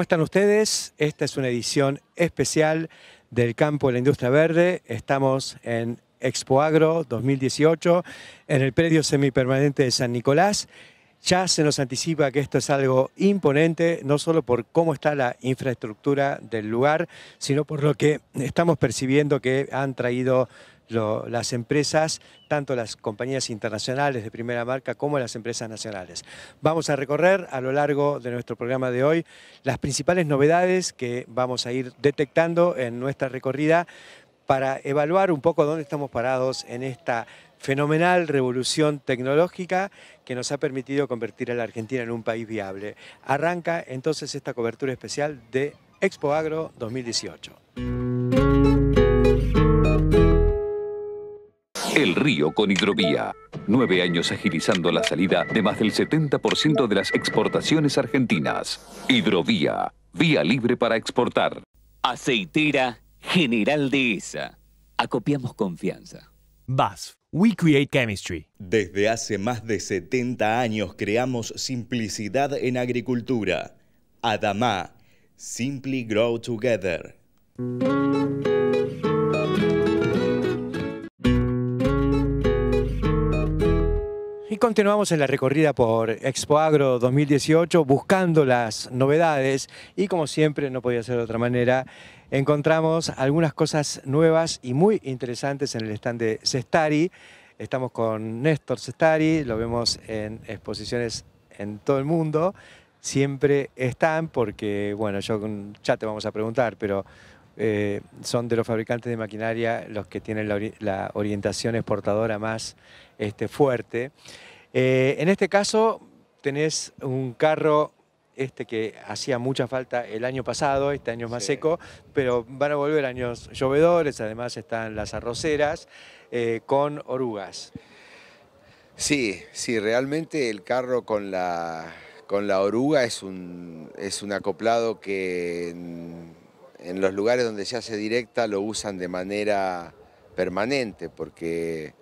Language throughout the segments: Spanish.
¿cómo están ustedes? Esta es una edición especial del campo de la industria verde. Estamos en Expo Agro 2018, en el predio semipermanente de San Nicolás. Ya se nos anticipa que esto es algo imponente, no solo por cómo está la infraestructura del lugar, sino por lo que estamos percibiendo que han traído las empresas, tanto las compañías internacionales de primera marca como las empresas nacionales. Vamos a recorrer a lo largo de nuestro programa de hoy las principales novedades que vamos a ir detectando en nuestra recorrida para evaluar un poco dónde estamos parados en esta fenomenal revolución tecnológica que nos ha permitido convertir a la Argentina en un país viable. Arranca entonces esta cobertura especial de Expo Agro 2018. El Río con Hidrovía. Nueve años agilizando la salida de más del 70% de las exportaciones argentinas. Hidrovía, vía libre para exportar. Aceitera General Dehesa. Acopiamos confianza. BASF. We create chemistry. Desde hace más de 70 años creamos simplicidad en agricultura. Adama. Simply grow together. continuamos en la recorrida por Expo Agro 2018 buscando las novedades y como siempre, no podía ser de otra manera, encontramos algunas cosas nuevas y muy interesantes en el stand de Cestari. Estamos con Néstor Cestari, lo vemos en exposiciones en todo el mundo. Siempre están porque, bueno, yo ya te vamos a preguntar, pero eh, son de los fabricantes de maquinaria los que tienen la, orientación exportadora más este, fuerte. Eh, en este caso tenés un carro este que hacía mucha falta el año pasado, este año es más seco, pero van a volver años llovedores, además están las arroceras eh, con orugas. Sí, sí, realmente el carro con la, con la oruga es un, es un acoplado que en los lugares donde se hace directa lo usan de manera permanente, porque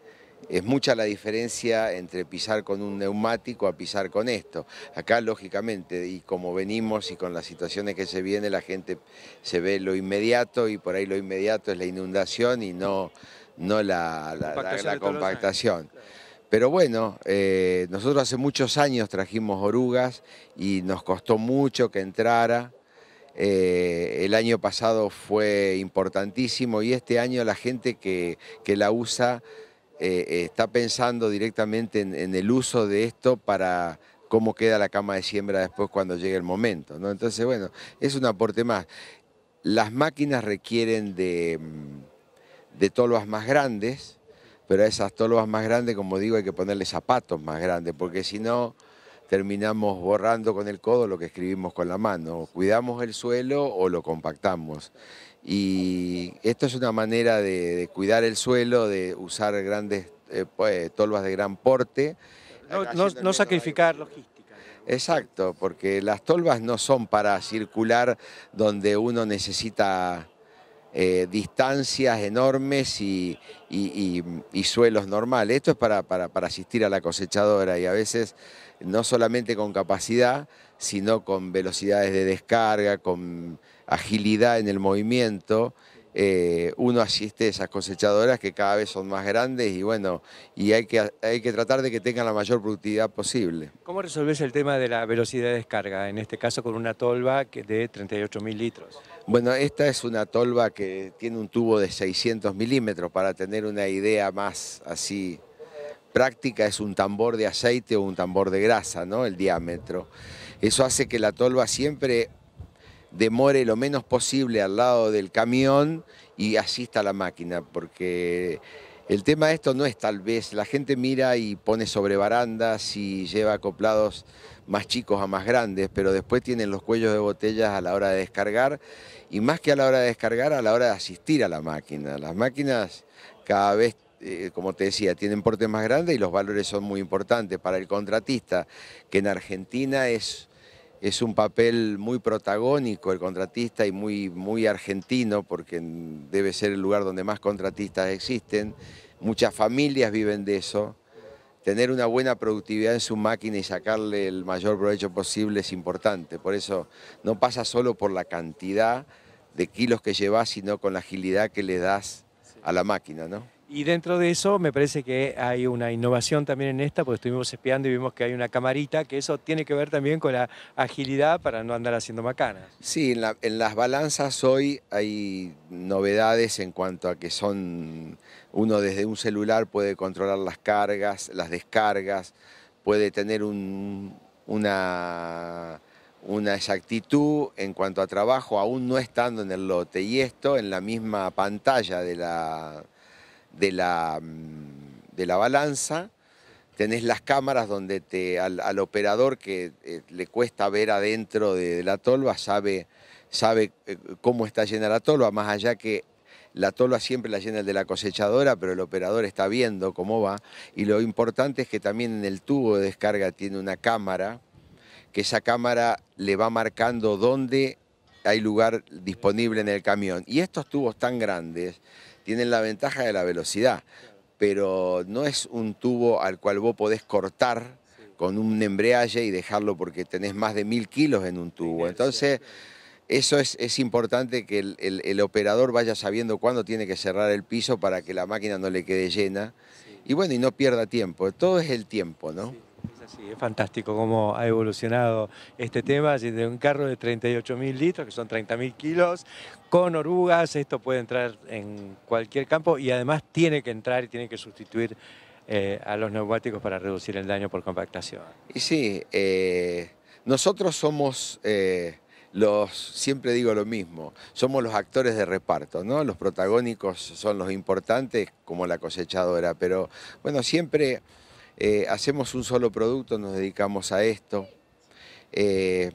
es mucha la diferencia entre pisar con un neumático a pisar con esto. Acá, lógicamente, y como venimos y con las situaciones que se vienen, la gente se ve lo inmediato y por ahí lo inmediato es la inundación y no, no la, compactación. Pero bueno, eh, nosotros hace muchos años trajimos orugas y nos costó mucho que entrara. Eh, el año pasado fue importantísimo y este año la gente que, que la usa eh, está pensando directamente en, el uso de esto para cómo queda la cama de siembra después cuando llegue el momento. ¿no? Entonces, bueno, es un aporte más. Las máquinas requieren de, mm, de tolvas más grandes, pero a esas tolvas más grandes, como digo, hay que ponerle zapatos más grandes, porque si no terminamos borrando con el codo lo que escribimos con la mano. O cuidamos el suelo o lo compactamos. Y esto es una manera de, cuidar el suelo, de usar grandes eh, pues, tolvas de gran porte. No, sacrificar logística. Exacto, porque las tolvas no son para circular donde uno necesita eh, distancias enormes y, suelos normales. Esto es para, para, asistir a la cosechadora y a veces no solamente con capacidad, sino con velocidades de descarga, con agilidad en el movimiento, eh, uno asiste a esas cosechadoras que cada vez son más grandes y bueno, y hay que, hay que tratar de que tengan la mayor productividad posible. ¿Cómo resolvés el tema de la velocidad de descarga? En este caso con una tolva de 38.000 litros. Bueno, esta es una tolva que tiene un tubo de 600 milímetros para tener una idea más así práctica es un tambor de aceite o un tambor de grasa, ¿no? El diámetro. Eso hace que la tolva siempre demore lo menos posible al lado del camión y asista a la máquina, porque el tema de esto no es tal vez, la gente mira y pone sobre barandas y lleva acoplados más chicos a más grandes, pero después tienen los cuellos de botellas a la hora de descargar y más que a la hora de descargar, a la hora de asistir a la máquina. Las máquinas cada vez eh, como te decía, tienen porte más grande y los valores son muy importantes para el contratista, que en Argentina es es un papel muy protagónico el contratista y muy, muy argentino porque debe ser el lugar donde más contratistas existen. Muchas familias viven de eso. Tener una buena productividad en su máquina y sacarle el mayor provecho posible es importante. Por eso no pasa solo por la cantidad de kilos que llevas, sino con la agilidad que le das a la máquina, ¿no? Y dentro de eso me parece que hay una innovación también en esta, porque estuvimos espiando y vimos que hay una camarita, que eso tiene que ver también con la agilidad para no andar haciendo macanas. Sí, en, las balanzas hoy hay novedades en cuanto a que son, uno desde un celular puede controlar las cargas, las descargas, puede tener una, una exactitud en cuanto a trabajo, aún no estando en el lote. Y esto en la misma pantalla de la Mm, de la, balanza, tenés las cámaras donde te, al, operador que eh, le cuesta ver adentro de, la tolva sabe, sabe eh, cómo está llena la tolva, más allá que la tolva siempre la llena el de la cosechadora, pero el operador está viendo cómo va. Y lo importante es que también en el tubo de descarga tiene una cámara, que esa cámara le va marcando dónde hay lugar disponible en el camión. Y estos tubos tan grandes tienen la ventaja de la velocidad, pero no es un tubo al cual vos podés cortar con un embreaje y dejarlo porque tenés más de mil kilos en un tubo. Entonces, eso es, importante que el, el, operador vaya sabiendo cuándo tiene que cerrar el piso para que la máquina no le quede llena. Y bueno, y no pierda tiempo. Todo es el tiempo, ¿no? Sí, es fantástico cómo ha evolucionado este tema. De un carro de 38.000 litros, que son 30.000 kilos, con orugas, esto puede entrar en cualquier campo y además tiene que entrar y tiene que sustituir eh, a los neumáticos para reducir el daño por compactación. Y sí, eh, nosotros somos... Eh, los, siempre digo lo mismo, somos los actores de reparto, ¿no? Los protagónicos son los importantes, como la cosechadora, pero bueno, siempre eh, hacemos un solo producto, nos dedicamos a esto. Eh,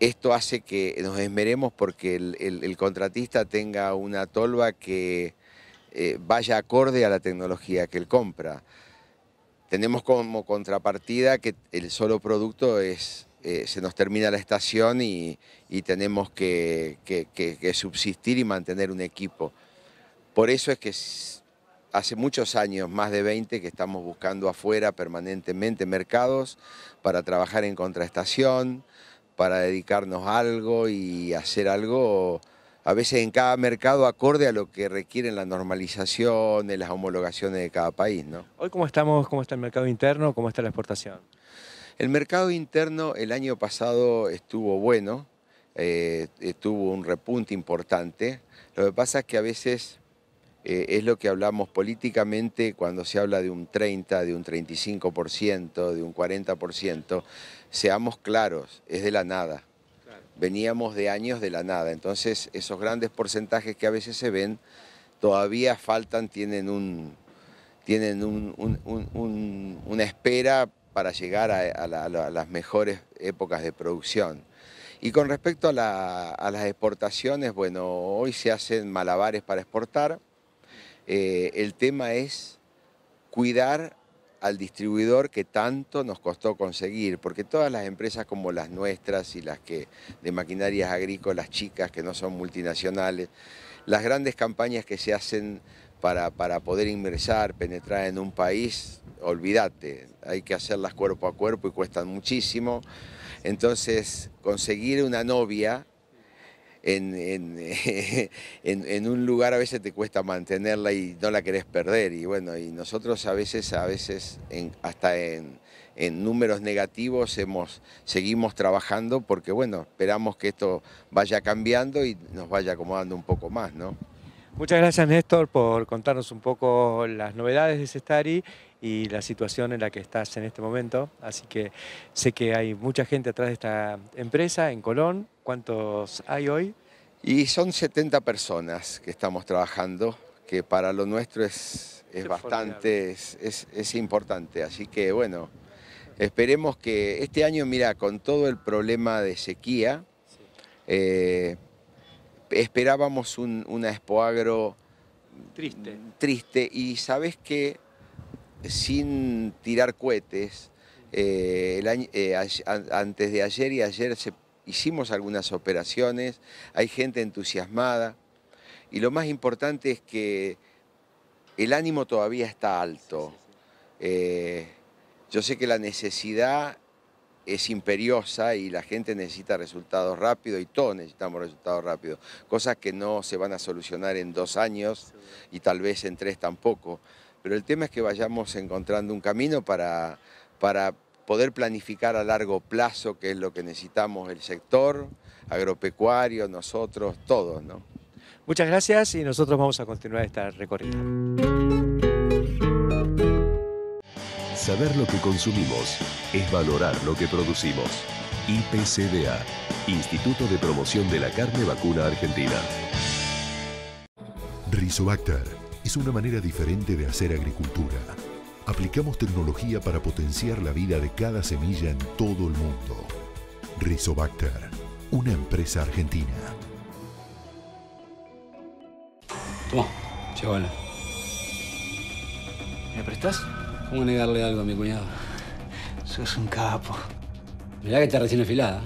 esto hace que nos esmeremos porque el, contratista tenga una tolva que eh, vaya acorde a la tecnología que él compra. Tenemos como contrapartida que el solo producto es, se nos termina la estación y, tenemos que, que, subsistir y mantener un equipo. Por eso es que hace muchos años, más de 20, que estamos buscando afuera permanentemente mercados para trabajar en contraestación, para dedicarnos a algo y hacer algo a veces en cada mercado acorde a lo que requieren la normalización, las homologaciones de cada país. Hoy cómo estamos, cómo está el mercado interno, cómo está la exportación. El mercado interno el año pasado estuvo bueno, eh, tuvo un repunte importante. Lo que pasa es que a veces eh, es lo que hablamos políticamente cuando se habla de un 30, de un 35%, de un 40%. Seamos claros, es de la nada. Veníamos de años de la nada. Entonces, esos grandes porcentajes que a veces se ven, todavía faltan, tienen tienen una espera para llegar a, las mejores épocas de producción. Y con respecto a, las exportaciones, bueno, hoy se hacen malabares para exportar. Eh, el tema es cuidar al distribuidor que tanto nos costó conseguir, porque todas las empresas como las nuestras y las que de maquinarias agrícolas chicas que no son multinacionales, las grandes campañas que se hacen para, para poder ingresar, penetrar en un país, olvídate, hay que hacerlas cuerpo a cuerpo y cuestan muchísimo. Entonces, conseguir una novia en, en, un lugar a veces te cuesta mantenerla y no la querés perder. Y bueno, y nosotros a veces, a veces, hasta en, números negativos hemos, seguimos trabajando porque bueno, esperamos que esto vaya cambiando y nos vaya acomodando un poco más, ¿no? Muchas gracias Néstor por contarnos un poco las novedades de Sestari y la situación en la que estás en este momento. Así que sé que hay mucha gente atrás de esta empresa en Colón. ¿Cuántos hay hoy? Y son 70 personas que estamos trabajando, que para lo nuestro es, bastante, es, importante. Así que bueno, esperemos que este año, mira, con todo el problema de sequía, eh, esperábamos un, una expoagro triste. triste y sabes que sin tirar cohetes, eh, eh, antes de ayer y ayer se, hicimos algunas operaciones, hay gente entusiasmada y lo más importante es que el ánimo todavía está alto. Eh, yo sé que la necesidad es imperiosa y la gente necesita resultados rápidos y todos necesitamos resultados rápidos, cosas que no se van a solucionar en dos años y tal vez en tres tampoco. Pero el tema es que vayamos encontrando un camino para, poder planificar a largo plazo, qué es lo que necesitamos el sector, agropecuario, nosotros, todos. ¿no? Muchas gracias y nosotros vamos a continuar esta recorrida. Saber lo que consumimos es valorar lo que producimos. IPCDA, Instituto de Promoción de la Carne Vacuna Argentina. Rizobacter es una manera diferente de hacer agricultura. Aplicamos tecnología para potenciar la vida de cada semilla en todo el mundo. Rizobacter, una empresa argentina. Toma, chavala. ¿Me prestás? ¿Cómo negarle algo a mi cuñado? Sos un capo. Mirá que está recién afilada.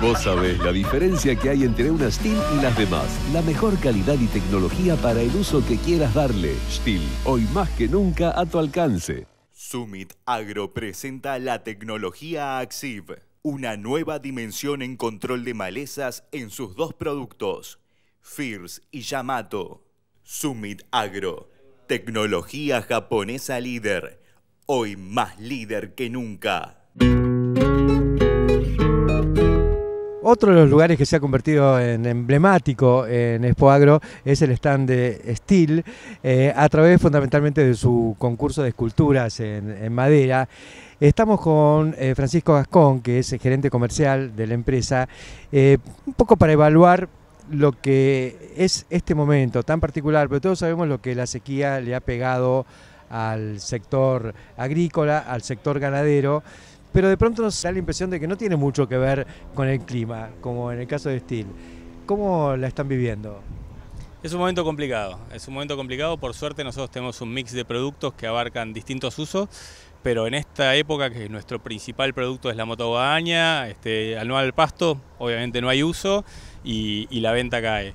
Vos sabés la diferencia que hay entre una Steel y las demás. La mejor calidad y tecnología para el uso que quieras darle. Steel, hoy más que nunca a tu alcance. Summit Agro presenta la tecnología AXIV, una nueva dimensión en control de malezas en sus dos productos, FIRS y Yamato. Summit Agro, tecnología japonesa líder, hoy más líder que nunca. Otro de los lugares que se ha convertido en emblemático en Expo es el stand de Steel, eh, a través fundamentalmente de su concurso de esculturas en, madera. Estamos con eh, Francisco Gascón, que es el gerente comercial de la empresa, eh, un poco para evaluar lo que es este momento tan particular, pero todos sabemos lo que la sequía le ha pegado al sector agrícola, al sector ganadero pero de pronto nos da la impresión de que no tiene mucho que ver con el clima, como en el caso de Steel. ¿Cómo la están viviendo? Es un momento complicado, es un momento complicado. Por suerte nosotros tenemos un mix de productos que abarcan distintos usos, pero en esta época que nuestro principal producto es la motobadaña, este, al no al pasto, obviamente no hay uso y la venta cae.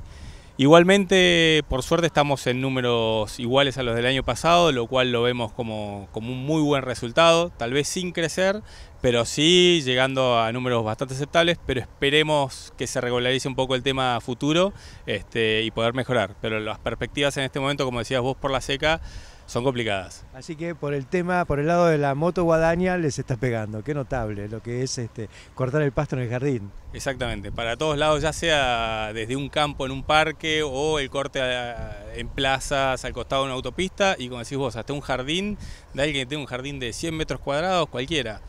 Igualmente, por suerte, estamos en números iguales a los del año pasado, lo cual lo vemos como, un muy buen resultado, tal vez sin crecer, pero sí llegando a números bastante aceptables, pero esperemos que se regularice un poco el tema futuro este, y poder mejorar. Pero las perspectivas en este momento, como decías vos, por la seca, son complicadas. Así que por el tema, por el lado de la moto guadaña les está pegando, qué notable lo que es este cortar el pasto en el jardín. Exactamente, para todos lados, ya sea desde un campo en un parque o el corte en plazas al costado de una autopista y como decís vos, hasta un jardín, de alguien que tenga un jardín de 100 metros cuadrados, cualquiera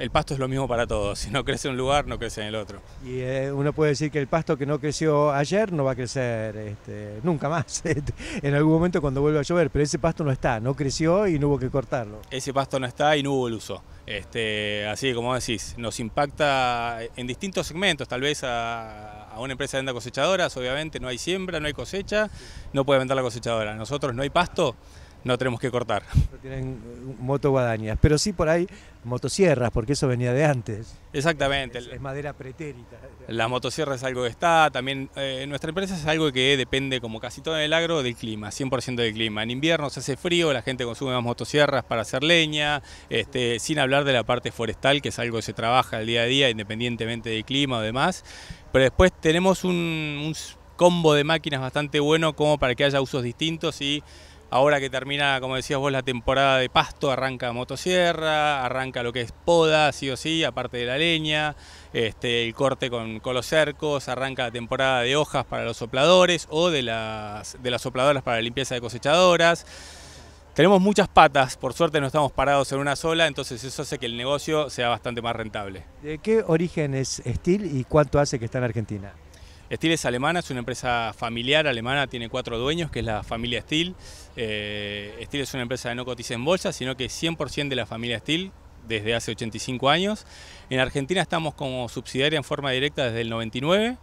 el pasto es lo mismo para todos. Si no crece en un lugar, no crece en el otro. Y eh, uno puede decir que el pasto que no creció ayer no va a crecer este, nunca más, este, en algún momento cuando vuelva a llover, pero ese pasto no está, no creció y no hubo que cortarlo. Ese pasto no está y no hubo el uso. Este, así como decís, nos impacta en distintos segmentos, tal vez a, una empresa de venda cosechadoras, obviamente no hay siembra, no hay cosecha, no puede vender la cosechadora. Nosotros no hay pasto, no tenemos que cortar. No tienen eh, moto guadañas, pero sí por ahí motosierras, porque eso venía de antes. Exactamente. Es, madera pretérita. La motosierra es algo que está, también en eh, nuestra empresa es algo que depende, como casi todo en el agro, del clima, 100% del clima. En invierno se hace frío, la gente consume más motosierras para hacer leña, este, sin hablar de la parte forestal, que es algo que se trabaja el día a día, independientemente del clima o demás. Pero después tenemos un, un combo de máquinas bastante bueno como para que haya usos distintos y Ahora que termina, como decías vos, la temporada de pasto, arranca motosierra, arranca lo que es poda, sí o sí, aparte de la leña, este, el corte con, con, los cercos, arranca la temporada de hojas para los sopladores o de las, de las sopladoras para la limpieza de cosechadoras. Tenemos muchas patas, por suerte no estamos parados en una sola, entonces eso hace que el negocio sea bastante más rentable. ¿De qué origen es Steel y cuánto hace que está en Argentina? Steel es alemana, es una empresa familiar alemana, tiene cuatro dueños, que es la familia Steel. Eh, es una empresa que no cotiza en bolsa, sino que es 100% de la familia Steel desde hace 85 años. En Argentina estamos como subsidiaria en forma directa desde el 99.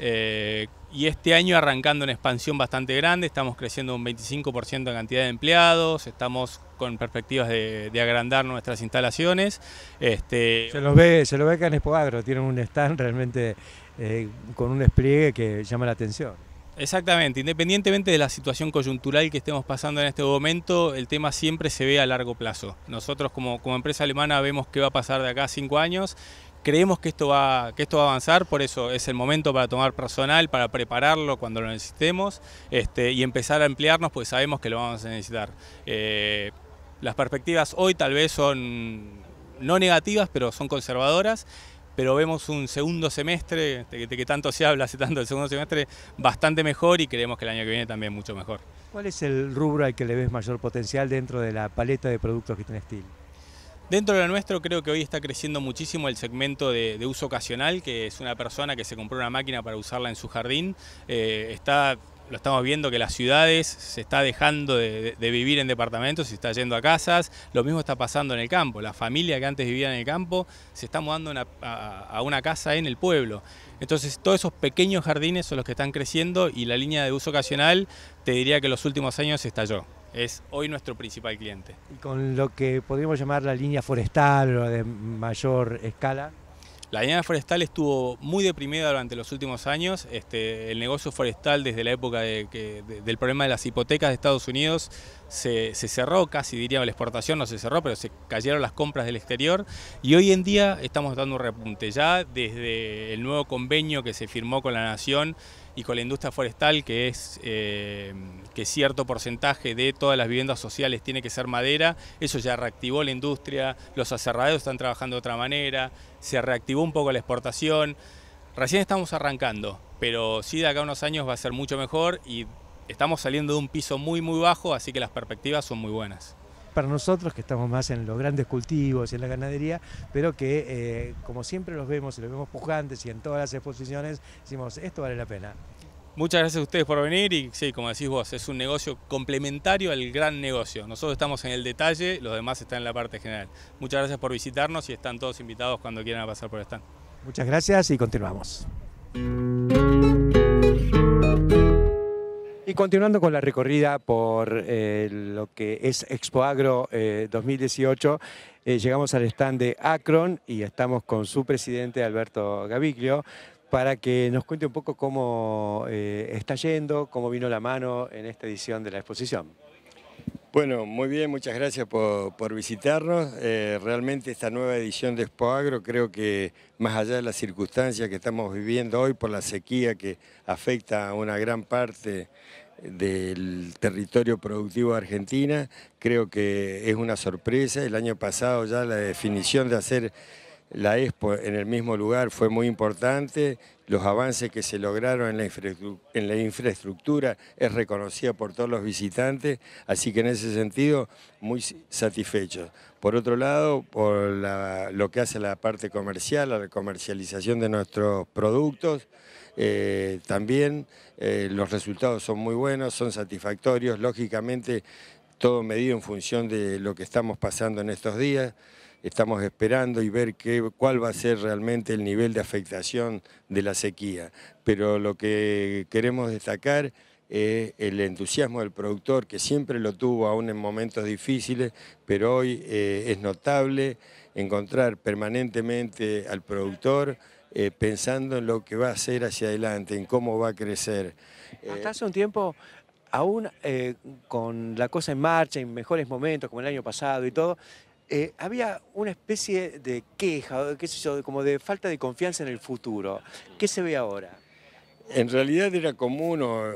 Eh, y este año arrancando una expansión bastante grande, estamos creciendo un 25% en cantidad de empleados, estamos con perspectivas de, agrandar nuestras instalaciones. Este se los ve, se lo ve que en Expo tienen un stand realmente eh, con un despliegue que llama la atención. Exactamente, independientemente de la situación coyuntural que estemos pasando en este momento, el tema siempre se ve a largo plazo. Nosotros como, empresa alemana vemos qué va a pasar de acá a cinco años, creemos que esto, va, a avanzar, por eso es el momento para tomar personal, para prepararlo cuando lo necesitemos este, y empezar a emplearnos, pues sabemos que lo vamos a necesitar. Eh, las perspectivas hoy tal vez son no negativas, pero son conservadoras pero vemos un segundo semestre, de, que tanto se habla hace tanto, el segundo semestre bastante mejor y creemos que el año que viene también mucho mejor. ¿Cuál es el rubro al que le ves mayor potencial dentro de la paleta de productos que tiene Steel? Dentro de lo nuestro creo que hoy está creciendo muchísimo el segmento de, uso ocasional, que es una persona que se compró una máquina para usarla en su jardín. Eh, está lo estamos viendo que las ciudades se está dejando de, vivir en departamentos, se está yendo a casas, lo mismo está pasando en el campo, la familia que antes vivía en el campo se está mudando a, una casa en el pueblo. Entonces todos esos pequeños jardines son los que están creciendo y la línea de uso ocasional te diría que los últimos años estalló. Es hoy nuestro principal cliente. Y con lo que podríamos llamar la línea forestal o de mayor escala. La dinámica forestal estuvo muy deprimida durante los últimos años. Este, el negocio forestal desde la época del problema de las hipotecas de Estados Unidos se, se, cerró, casi diría la exportación no se cerró, pero se cayeron las compras del exterior y hoy en día estamos dando un repunte ya desde el nuevo convenio que se firmó con la Nación y con la industria forestal, que es eh, que cierto porcentaje de todas las viviendas sociales tiene que ser madera, eso ya reactivó la industria, los aserraderos están trabajando de otra manera, se reactivó un poco la exportación. Recién estamos arrancando, pero sí de acá a unos años va a ser mucho mejor y estamos saliendo de un piso muy muy bajo, así que las perspectivas son muy buenas para nosotros que estamos más en los grandes cultivos y en la ganadería, pero que eh, como siempre los vemos y los vemos pujantes y en todas las exposiciones, decimos, esto vale la pena. Muchas gracias a ustedes por venir y sí, como decís vos, es un negocio complementario al gran negocio. Nosotros estamos en el detalle, los demás están en la parte general. Muchas gracias por visitarnos y están todos invitados cuando quieran pasar por el stand. Muchas gracias y continuamos. Y continuando con la recorrida por eh, lo que es Expo Agro 2018, eh, eh, llegamos al stand de Akron y estamos con su presidente Alberto Gaviglio para que nos cuente un poco cómo está yendo, cómo vino la mano en esta edición de la exposición. Bueno, muy bien, muchas gracias por, visitarnos. Eh, realmente esta nueva edición de Expo creo que más allá de las circunstancias que estamos viviendo hoy por la sequía que afecta a una gran parte del territorio productivo de Argentina, creo que es una sorpresa. El año pasado ya la definición de hacer la Expo en el mismo lugar fue muy importante, los avances que se lograron en la, infraestructura es reconocida por todos los visitantes, así que en ese sentido muy satisfechos. Por otro lado, por lo que hace la parte comercial, la comercialización de nuestros productos, eh, también eh, los resultados son muy buenos, son satisfactorios, lógicamente todo medido en función de lo que estamos pasando en estos días estamos esperando y ver qué, cuál va a ser realmente el nivel de afectación de la sequía. Pero lo que queremos destacar es el entusiasmo del productor, que siempre lo tuvo aún en momentos difíciles, pero hoy eh, es notable encontrar permanentemente al productor eh, pensando en lo que va a hacer hacia adelante, en cómo va a crecer. Eh, Hasta hace un tiempo aún con la cosa en marcha, en mejores momentos, como el año pasado y todo, eh, había una especie de queja, qué sé yo, como de falta de confianza en el futuro. ¿Qué se ve ahora? En realidad era común, no,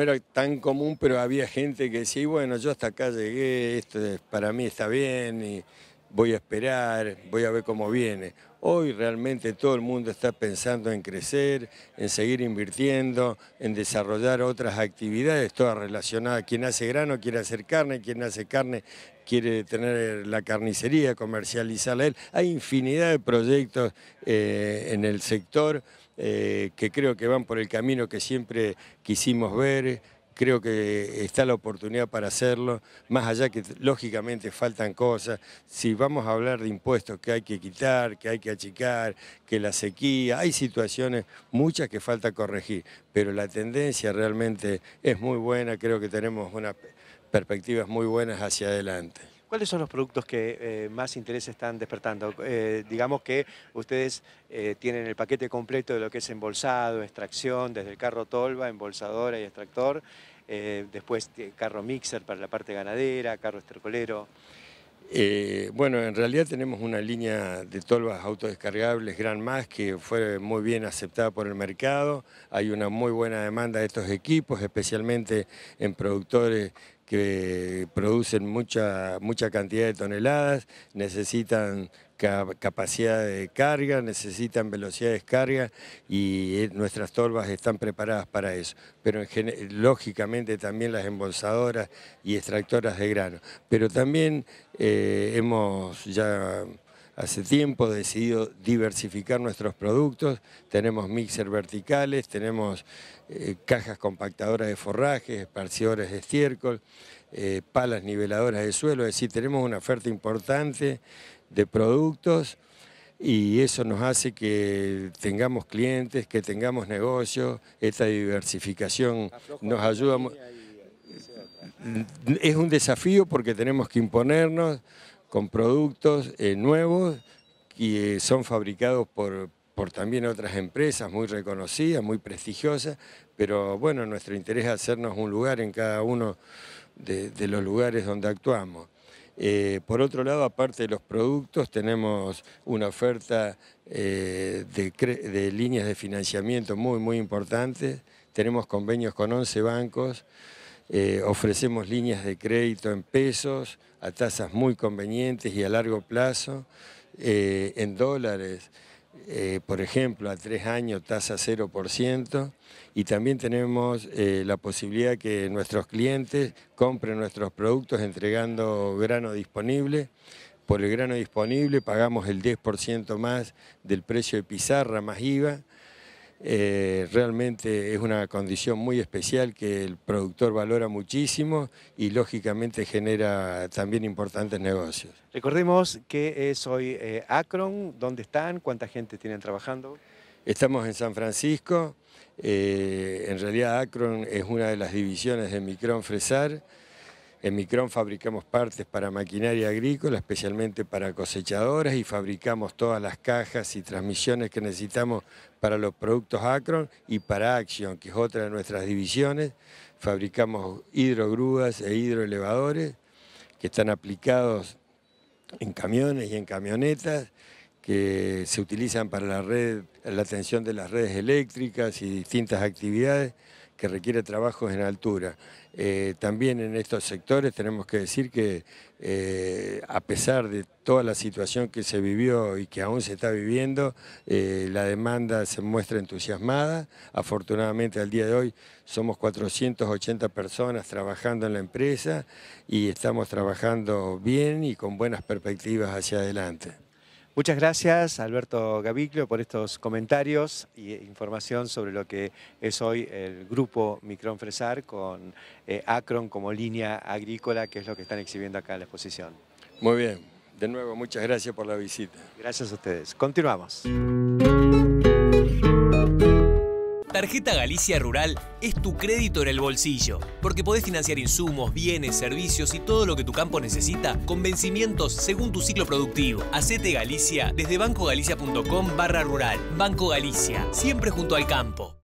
era tan común, pero había gente que decía, bueno, yo hasta acá llegué, esto para mí está bien, y voy a esperar, voy a ver cómo viene. Hoy realmente todo el mundo está pensando en crecer, en seguir invirtiendo, en desarrollar otras actividades, todas relacionadas. Quien hace grano quiere hacer carne, quien hace carne quiere tener la carnicería, comercializarla Hay infinidad de proyectos eh, en el sector eh, que creo que van por el camino que siempre quisimos ver creo que está la oportunidad para hacerlo, más allá que lógicamente faltan cosas, si vamos a hablar de impuestos que hay que quitar, que hay que achicar, que la sequía, hay situaciones muchas que falta corregir, pero la tendencia realmente es muy buena, creo que tenemos unas perspectivas muy buenas hacia adelante. ¿Cuáles son los productos que eh, más interés están despertando? Eh, digamos que ustedes eh, tienen el paquete completo de lo que es embolsado, extracción, desde el carro tolva, embolsadora y extractor, eh, después eh, carro mixer para la parte ganadera, carro estercolero. Eh, bueno, en realidad tenemos una línea de tolvas autodescargables Gran Más que fue muy bien aceptada por el mercado. Hay una muy buena demanda de estos equipos, especialmente en productores que producen mucha, mucha cantidad de toneladas, necesitan capacidad de carga, necesitan velocidad de descarga y eh, nuestras torbas están preparadas para eso. Pero lógicamente también las embolsadoras y extractoras de grano. Pero también eh, hemos ya hace tiempo decidido diversificar nuestros productos, tenemos mixer verticales, tenemos eh, cajas compactadoras de forrajes, esparcidores de estiércol, palas niveladoras de suelo, es decir, tenemos una oferta importante de productos y eso nos hace que tengamos clientes, que tengamos negocios, esta diversificación nos ayuda. Es un desafío porque tenemos que imponernos con productos eh, nuevos que son fabricados por, también otras empresas muy reconocidas, muy prestigiosas, pero bueno, nuestro interés es hacernos un lugar en cada uno de los lugares donde actuamos. Eh, por otro lado, aparte de los productos, tenemos una oferta eh, de, líneas de financiamiento muy, muy importante. Tenemos convenios con 11 bancos. Eh, ofrecemos líneas de crédito en pesos a tasas muy convenientes y a largo plazo, en dólares. Eh, por ejemplo, a tres años tasa 0% y también tenemos eh, la posibilidad que nuestros clientes compren nuestros productos entregando grano disponible. Por el grano disponible pagamos el 10% más del precio de pizarra más IVA. Eh, realmente es una condición muy especial que el productor valora muchísimo y lógicamente genera también importantes negocios. Recordemos que es hoy eh, Acron, ¿dónde están? ¿Cuánta gente tienen trabajando? Estamos en San Francisco, eh, en realidad Acron es una de las divisiones de Micron Fresar. En Micron fabricamos partes para maquinaria agrícola, especialmente para cosechadoras y fabricamos todas las cajas y transmisiones que necesitamos para los productos Acron y para Action, que es otra de nuestras divisiones. Fabricamos hidrogrúas e hidroelevadores que están aplicados en camiones y en camionetas, que se utilizan para la, red, la atención de las redes eléctricas y distintas actividades que requiere trabajos en altura. Eh, también en estos sectores tenemos que decir que eh, a pesar de toda la situación que se vivió y que aún se está viviendo, eh, la demanda se muestra entusiasmada. Afortunadamente al día de hoy somos 480 personas trabajando en la empresa y estamos trabajando bien y con buenas perspectivas hacia adelante. Muchas gracias, Alberto Gaviclio, por estos comentarios e información sobre lo que es hoy el grupo Micron Fresar con eh, Acron como línea agrícola, que es lo que están exhibiendo acá en la exposición. Muy bien. De nuevo, muchas gracias por la visita. Gracias a ustedes. Continuamos tarjeta Galicia Rural es tu crédito en el bolsillo, porque podés financiar insumos, bienes, servicios y todo lo que tu campo necesita con vencimientos según tu ciclo productivo. Hacete Galicia desde bancogalicia.com barra rural. Banco Galicia, siempre junto al campo.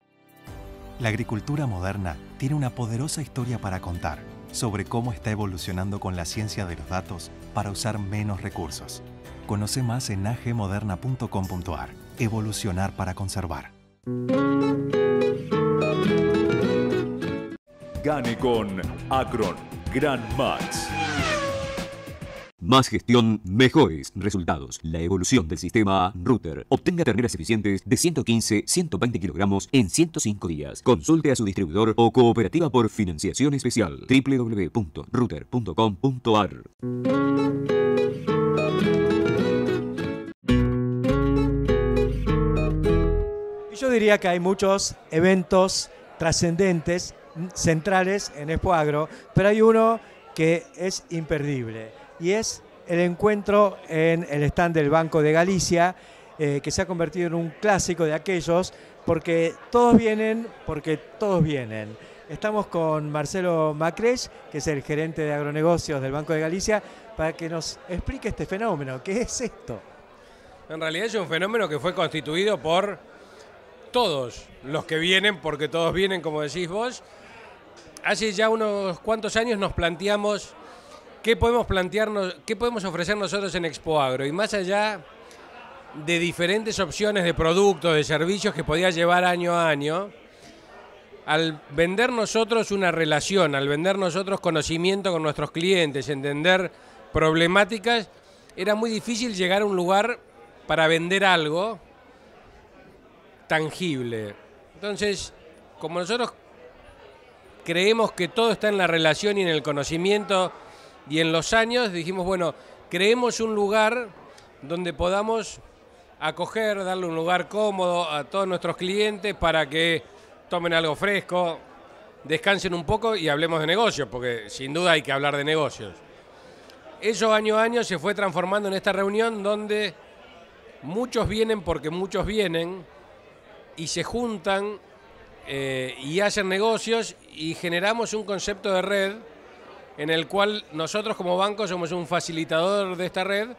La agricultura moderna tiene una poderosa historia para contar sobre cómo está evolucionando con la ciencia de los datos para usar menos recursos. Conoce más en agmoderna.com.ar. Evolucionar para conservar. Gane con Acron. Grand Max. Más gestión, mejores resultados. La evolución del sistema Router. Obtenga terneras eficientes de 115-120 kilogramos en 105 días. Consulte a su distribuidor o cooperativa por financiación especial. www.router.com.ar Yo diría que hay muchos eventos trascendentes centrales en Expo Agro, pero hay uno que es imperdible y es el encuentro en el stand del Banco de Galicia, eh, que se ha convertido en un clásico de aquellos, porque todos vienen, porque todos vienen. Estamos con Marcelo Macres, que es el gerente de agronegocios del Banco de Galicia, para que nos explique este fenómeno. ¿Qué es esto? En realidad es un fenómeno que fue constituido por todos los que vienen, porque todos vienen, como decís vos, hace ya unos cuantos años nos planteamos qué podemos plantearnos, qué podemos ofrecer nosotros en Expo Agro y más allá de diferentes opciones de productos, de servicios que podía llevar año a año, al vender nosotros una relación, al vender nosotros conocimiento con nuestros clientes, entender problemáticas, era muy difícil llegar a un lugar para vender algo tangible. Entonces, como nosotros creemos que todo está en la relación y en el conocimiento y en los años, dijimos, bueno, creemos un lugar donde podamos acoger, darle un lugar cómodo a todos nuestros clientes para que tomen algo fresco, descansen un poco y hablemos de negocios, porque sin duda hay que hablar de negocios. Eso año a año se fue transformando en esta reunión donde muchos vienen porque muchos vienen y se juntan eh, y hacen negocios y generamos un concepto de red en el cual nosotros como banco somos un facilitador de esta red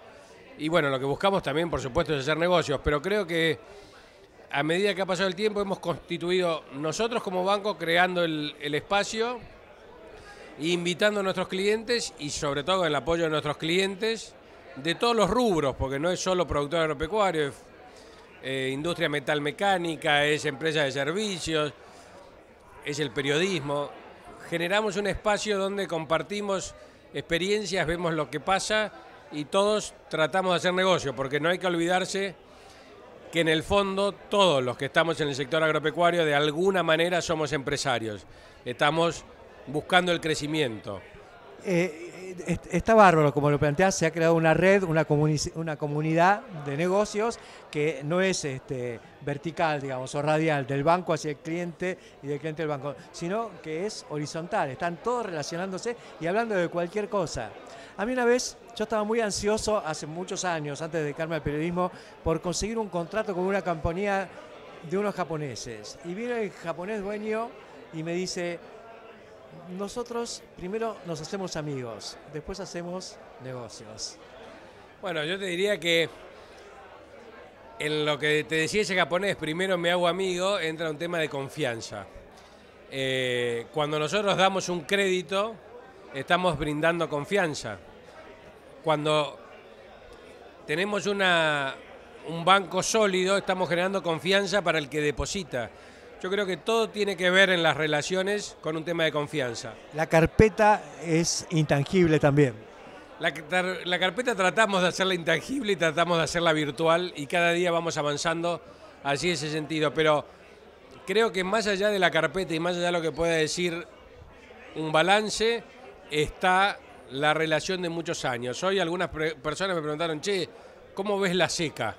y bueno, lo que buscamos también por supuesto es hacer negocios, pero creo que a medida que ha pasado el tiempo hemos constituido nosotros como banco creando el, espacio espacio, invitando a nuestros clientes y sobre todo el apoyo de nuestros clientes de todos los rubros, porque no es solo productor agropecuario, eh, industria metalmecánica, es empresa de servicios, es el periodismo. Generamos un espacio donde compartimos experiencias, vemos lo que pasa y todos tratamos de hacer negocio, porque no hay que olvidarse que en el fondo todos los que estamos en el sector agropecuario de alguna manera somos empresarios. Estamos buscando el crecimiento. Eh, eh, está bárbaro, como lo planteás, se ha creado una red, una, una comunidad de negocios que no es este, vertical, digamos, o radial, del banco hacia el cliente y del cliente al banco, sino que es horizontal, están todos relacionándose y hablando de cualquier cosa. A mí una vez, yo estaba muy ansioso hace muchos años, antes de dedicarme al periodismo, por conseguir un contrato con una compañía de unos japoneses. Y viene el japonés dueño y me dice, nosotros primero nos hacemos amigos, después hacemos negocios. Bueno, yo te diría que en lo que te decía ese japonés, primero me hago amigo, entra un tema de confianza. Eh, cuando nosotros damos un crédito, estamos brindando confianza. Cuando tenemos una, un banco sólido, estamos generando confianza para el que deposita. Yo creo que todo tiene que ver en las relaciones con un tema de confianza. La carpeta es intangible también. La, carpeta tratamos de hacerla intangible y tratamos de hacerla virtual y cada día vamos avanzando así ese sentido. Pero creo que más allá de la carpeta y más allá de lo que pueda decir un balance, está la relación de muchos años. Hoy algunas personas me preguntaron, che, ¿cómo ves la seca?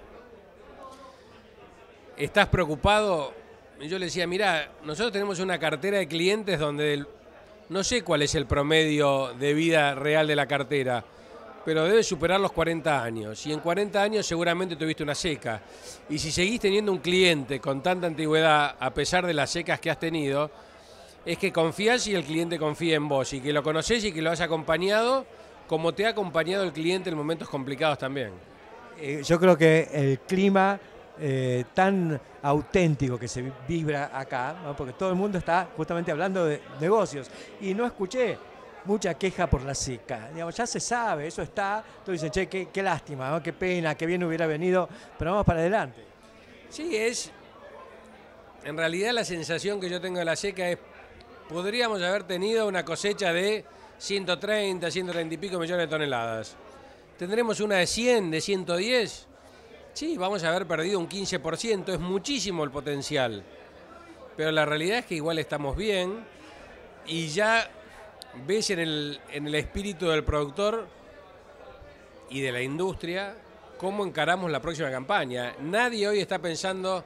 ¿Estás preocupado? yo le decía, mira, nosotros tenemos una cartera de clientes donde no sé cuál es el promedio de vida real de la cartera, pero debe superar los 40 años. Y en 40 años seguramente tuviste una seca. Y si seguís teniendo un cliente con tanta antigüedad, a pesar de las secas que has tenido, es que confías y el cliente confía en vos, y que lo conoces y que lo has acompañado, como te ha acompañado el cliente en momentos complicados también. Eh, yo creo que el clima eh, tan auténtico que se vibra acá, porque todo el mundo está justamente hablando de negocios. Y no escuché mucha queja por la seca Digamos, ya se sabe, eso está. Entonces dicen, che, qué, lástima, qué pena, qué bien hubiera venido, pero vamos para adelante. Sí, es. En realidad, la sensación que yo tengo de la seca es. Podríamos haber tenido una cosecha de 130, 130 y pico millones de toneladas. Tendremos una de 100, de 110 Sí, vamos a haber perdido un 15%, es muchísimo el potencial. Pero la realidad es que igual estamos bien y ya ves en el, espíritu del productor y de la industria cómo encaramos la próxima campaña. Nadie hoy está pensando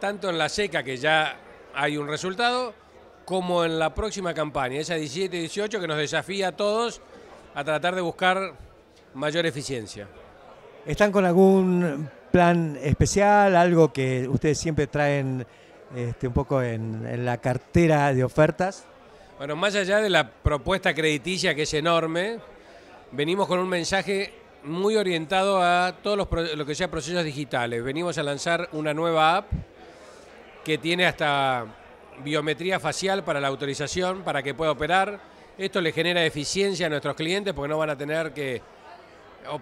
tanto en la seca, que ya hay un resultado, como en la próxima campaña, esa 17-18 que nos desafía a todos a tratar de buscar mayor eficiencia. ¿Están con algún plan especial, algo que ustedes siempre traen este, un poco en, la cartera de ofertas? Bueno, más allá de la propuesta crediticia que es enorme, venimos con un mensaje muy orientado a todos los, lo que sea procesos digitales. Venimos a lanzar una nueva app que tiene hasta biometría facial para la autorización, para que pueda operar. Esto le genera eficiencia a nuestros clientes porque no van a tener que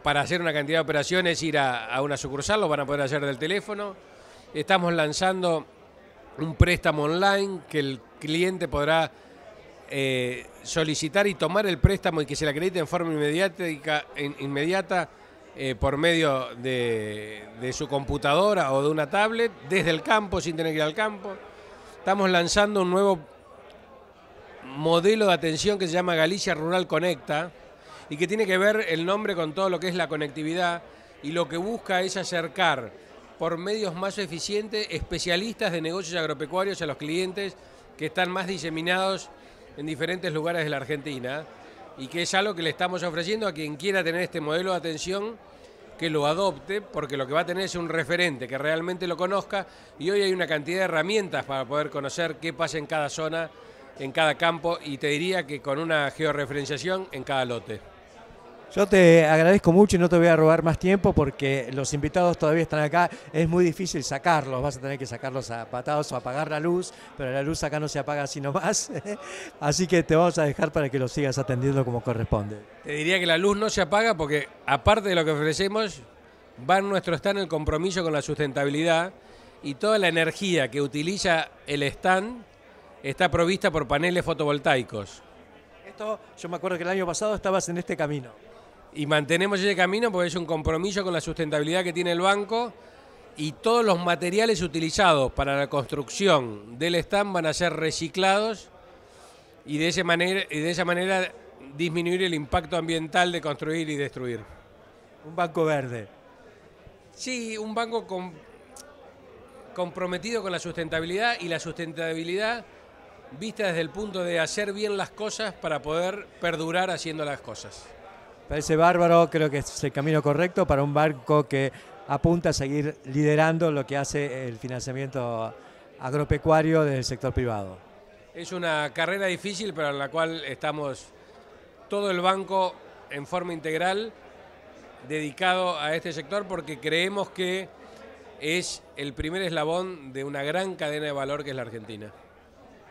para hacer una cantidad de operaciones, ir a, una sucursal, lo van a poder hacer del teléfono. Estamos lanzando un préstamo online que el cliente podrá eh, solicitar y tomar el préstamo y que se le acredite en forma inmediata, eh, por medio de, de, su computadora o de una tablet desde el campo, sin tener que ir al campo. Estamos lanzando un nuevo modelo de atención que se llama Galicia Rural Conecta, y que tiene que ver el nombre con todo lo que es la conectividad y lo que busca es acercar por medios más eficientes especialistas de negocios agropecuarios a los clientes que están más diseminados en diferentes lugares de la Argentina ¿eh? y que es algo que le estamos ofreciendo a quien quiera tener este modelo de atención que lo adopte, porque lo que va a tener es un referente que realmente lo conozca y hoy hay una cantidad de herramientas para poder conocer qué pasa en cada zona, en cada campo y te diría que con una georreferenciación en cada lote. Yo te agradezco mucho y no te voy a robar más tiempo porque los invitados todavía están acá. Es muy difícil sacarlos, vas a tener que sacarlos a patados o apagar la luz, pero la luz acá no se apaga así nomás. Así que te vamos a dejar para que los sigas atendiendo como corresponde. Te diría que la luz no se apaga porque, aparte de lo que ofrecemos, va en nuestro stand el compromiso con la sustentabilidad y toda la energía que utiliza el stand está provista por paneles fotovoltaicos. Esto, yo me acuerdo que el año pasado estabas en este camino. Y mantenemos ese camino porque es un compromiso con la sustentabilidad que tiene el banco y todos los materiales utilizados para la construcción del stand van a ser reciclados y de, esa manera, y de esa manera disminuir el impacto ambiental de construir y destruir. Un banco verde. Sí, un banco comprometido con la sustentabilidad y la sustentabilidad vista desde el punto de hacer bien las cosas para poder perdurar haciendo las cosas. Parece bárbaro, creo que es el camino correcto para un banco que apunta a seguir liderando lo que hace el financiamiento agropecuario del sector privado. Es una carrera difícil, pero en la cual estamos todo el banco en forma integral dedicado a este sector porque creemos que es el primer eslabón de una gran cadena de valor que es la Argentina.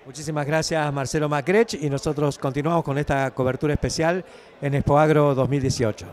Muchísimas gracias Marcelo Macrech y nosotros continuamos con esta cobertura especial en Expoagro 2018.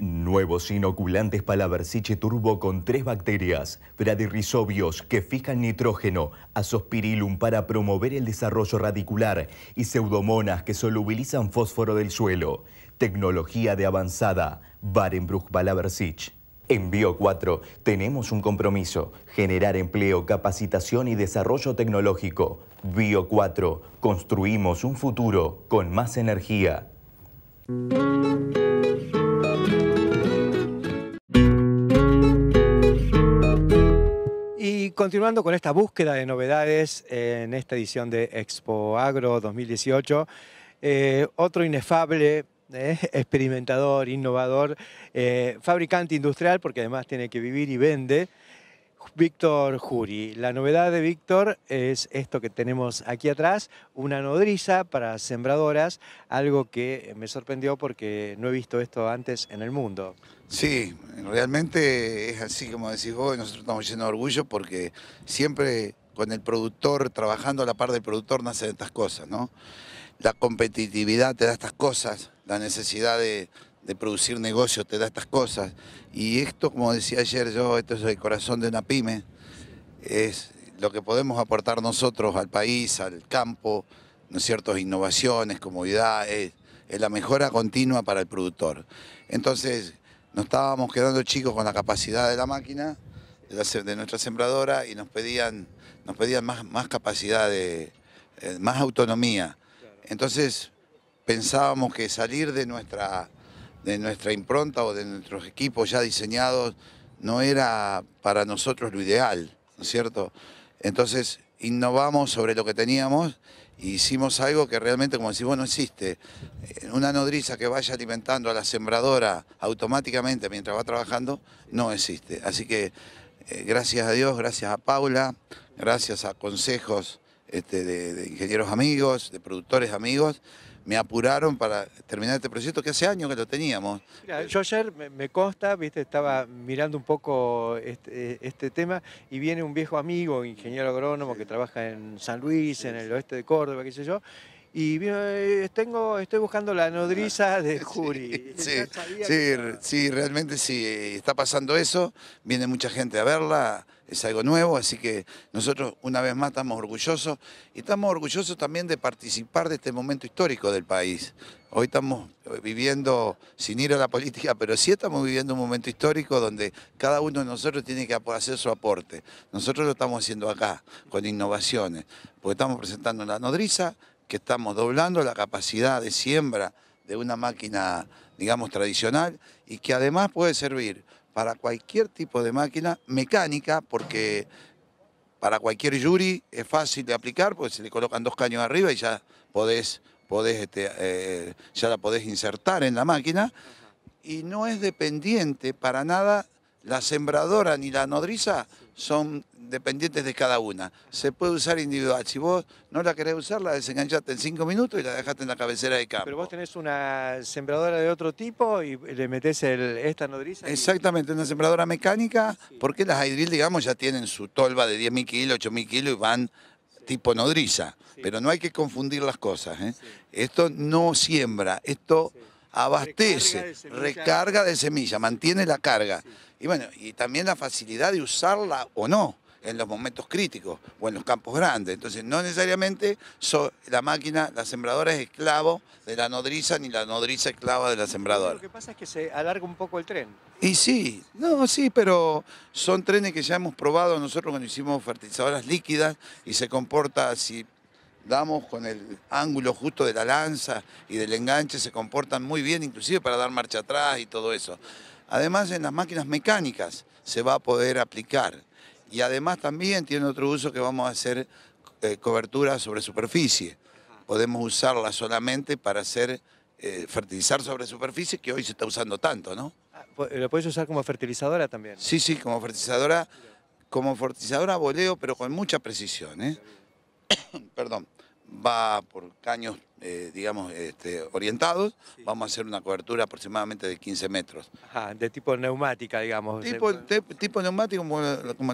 Nuevos inoculantes para Versiche Turbo con tres bacterias, bradirrizobios que fijan nitrógeno, Asospirilum para promover el desarrollo radicular y pseudomonas que solubilizan fósforo del suelo tecnología de avanzada, Barenbruch Balaversich. En Bio4 tenemos un compromiso, generar empleo, capacitación y desarrollo tecnológico. Bio4, construimos un futuro con más energía. Y continuando con esta búsqueda de novedades en esta edición de Expo Agro 2018, eh, otro inefable eh, experimentador, innovador, eh, fabricante industrial, porque además tiene que vivir y vende. Víctor Jury. La novedad de Víctor es esto que tenemos aquí atrás, una nodriza para sembradoras, algo que me sorprendió porque no he visto esto antes en el mundo. Sí, realmente es así como decís vos, nosotros estamos llenos de orgullo porque siempre con el productor, trabajando a la par del productor, nacen estas cosas, ¿no? La competitividad te da estas cosas, la necesidad de, producir negocios te da estas cosas. Y esto, como decía ayer yo, esto es el corazón de una pyme, es lo que podemos aportar nosotros al país, al campo, ¿no innovaciones, comodidades. es, la mejora continua para el productor. Entonces, nos estábamos quedando chicos con la capacidad de la máquina, de, de nuestra sembradora, y nos pedían, nos pedían más, más capacidad, de, eh, más autonomía. Entonces, pensábamos que salir de nuestra, de nuestra impronta o de nuestros equipos ya diseñados no era para nosotros lo ideal, ¿no es cierto? Entonces innovamos sobre lo que teníamos e hicimos algo que realmente, como decimos, no existe. Eh, una nodriza que vaya alimentando a la sembradora automáticamente mientras va trabajando, no existe. Así que eh, gracias a Dios, gracias a Paula, gracias a consejos este, de ingenieros amigos, de productores amigos, me apuraron para terminar este proyecto que hace años que lo teníamos. yo ayer me, consta, viste, estaba mirando un poco este, este, tema y viene un viejo amigo, ingeniero agrónomo que trabaja en San Luis, en el oeste de Córdoba, qué sé yo, y eh, tengo, estoy buscando la nodriza ah, de Juri. Sí, sí, sí, sí, realmente sí, eh, está pasando eso, viene mucha gente a verla, es algo nuevo, así que nosotros una vez más estamos orgullosos y estamos orgullosos también de participar de este momento histórico del país. Hoy estamos eh, viviendo, sin ir a la política, pero sí estamos viviendo un momento histórico donde cada uno de nosotros tiene que hacer su aporte. Nosotros lo estamos haciendo acá, con innovaciones, porque estamos presentando la nodriza, que estamos doblando la capacidad de siembra de una máquina, digamos, tradicional y que además puede servir para cualquier tipo de máquina mecánica, porque para cualquier yuri es fácil de aplicar, porque se le colocan dos caños arriba y ya podés, podés este, eh, ya la podés insertar en la máquina. Y no es dependiente para nada la sembradora ni la nodriza son dependientes de cada una. Se puede usar individual. Si vos no la querés usar, la desenganchaste en cinco minutos y la dejaste en la cabecera de campo. Pero vos tenés una sembradora de otro tipo y le metés esta nodriza. Exactamente, una sembradora mecánica, porque las hidril digamos, ya tienen su tolva de 10.000 kilos, 8.000 kilos y van tipo nodriza. Pero no hay que confundir las cosas. ¿eh? Esto no siembra, esto abastece, recarga de semilla, mantiene la carga. Y bueno, y también la facilidad de usarla o no en los momentos críticos o en los campos grandes. Entonces, no necesariamente la máquina, la sembradora es esclavo de la nodriza ni la nodriza esclava de la sembradora. Lo que pasa es que se alarga un poco el tren. Y sí, no, sí, pero son trenes que ya hemos probado nosotros cuando hicimos fertilizadoras líquidas y se comporta, así damos con el ángulo justo de la lanza y del enganche, se comportan muy bien, inclusive para dar marcha atrás y todo eso. Además, en las máquinas mecánicas se va a poder aplicar. Y además también tiene otro uso que vamos a hacer eh, cobertura sobre superficie. Podemos usarla solamente para hacer eh, fertilizar sobre superficie que hoy se está usando tanto, ¿no? Ah, ¿Lo puedes usar como fertilizadora también? Sí, sí, como fertilizadora, como fertilizadora a voleo, pero con mucha precisión, ¿eh? perdón, va por caños, eh, digamos, este, orientados, vamos a hacer una cobertura aproximadamente de 15 metros. Ajá, de tipo neumática, digamos. Tipo, de, tipo como,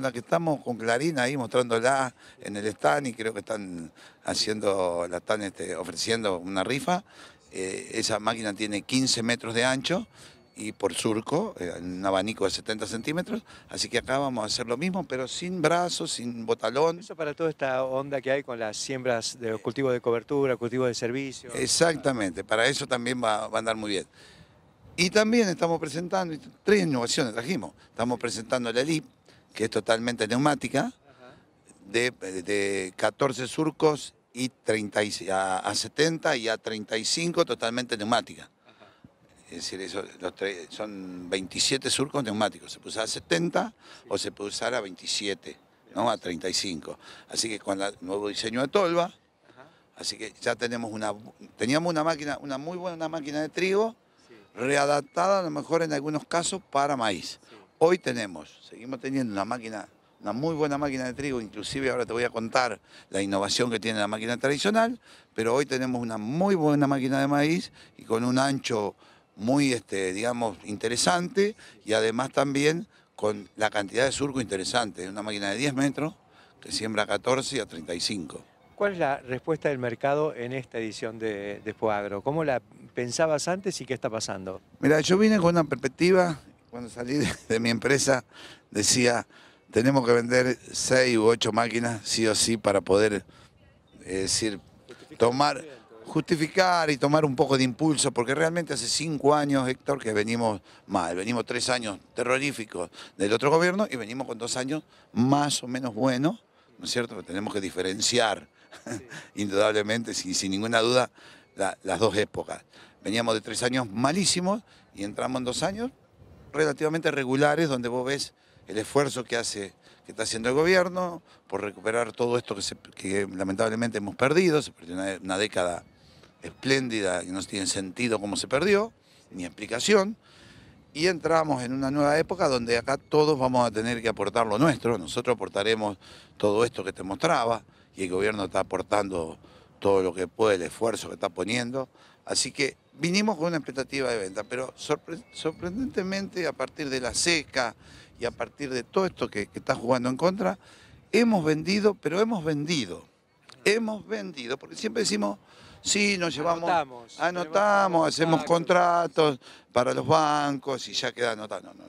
la que estamos con Clarina ahí mostrándola en el stand y creo que están haciendo, la están este, ofreciendo una rifa. Eh, esa máquina tiene 15 metros de ancho y por surco, eh, un abanico de 70 centímetros. Así que acá vamos a hacer lo mismo, pero sin brazos, sin botalón. Eso para toda esta onda que hay con las siembras de cultivos de cobertura, cultivos de servicio. Exactamente, para eso también va, a andar muy bien. Y también estamos presentando, tres innovaciones trajimos. Estamos presentando la LIP, que es totalmente neumática, de, 14 surcos y a 70 y a 35 totalmente neumática. Es decir, eso, los son 27 surcos neumáticos. Se puede usar a 70 o se puede usar a 27, ¿no? A 35. Así que con el nuevo diseño de Tolva, así que ya tenemos una, teníamos una máquina, una muy buena máquina de trigo, readaptada a lo mejor en algunos casos para maíz. Hoy tenemos, seguimos teniendo una máquina, una muy buena máquina de trigo, inclusive ahora te voy a contar la innovación que tiene la máquina tradicional, pero hoy tenemos una muy buena máquina de maíz y con un ancho muy, este, digamos, interesante y además también con la cantidad de surco interesante. una máquina de 10 metros que siembra a 14 a 35. ¿Cuál es la respuesta del mercado en esta edición de, de Poagro? ¿Cómo la pensabas antes y qué está pasando? Mira, yo vine con una perspectiva, cuando salí de, mi empresa, decía, tenemos que vender 6 u 8 máquinas, sí o sí, para poder, eh, decir, tomar justificar y tomar un poco de impulso, porque realmente hace cinco años, Héctor, que venimos mal, venimos tres años terroríficos del otro gobierno y venimos con dos años más o menos buenos, ¿no es cierto? Tenemos que diferenciar, indudablemente, sin, ninguna duda, las dos épocas. Veníamos de tres años malísimos y entramos en dos años relativamente regulares, donde vos ves el esfuerzo que hace que está haciendo el gobierno por recuperar todo esto que, lamentablemente hemos perdido, una década espléndida y no tiene sentido cómo se perdió, ni explicación. Y entramos en una nueva época donde acá todos vamos a tener que aportar lo nuestro. Nosotros aportaremos todo esto que te mostraba y el gobierno está aportando todo lo que puede, el esfuerzo que está poniendo. Así que vinimos con una expectativa de venta, pero sorprendentemente a partir de la seca y a partir de todo esto que, que está jugando en contra, hemos vendido, pero hemos vendido. Hemos vendido, porque siempre decimos Sí, nos llevamos. Anotamos. hacemos contratos para los bancos y ya queda anotado. No, no,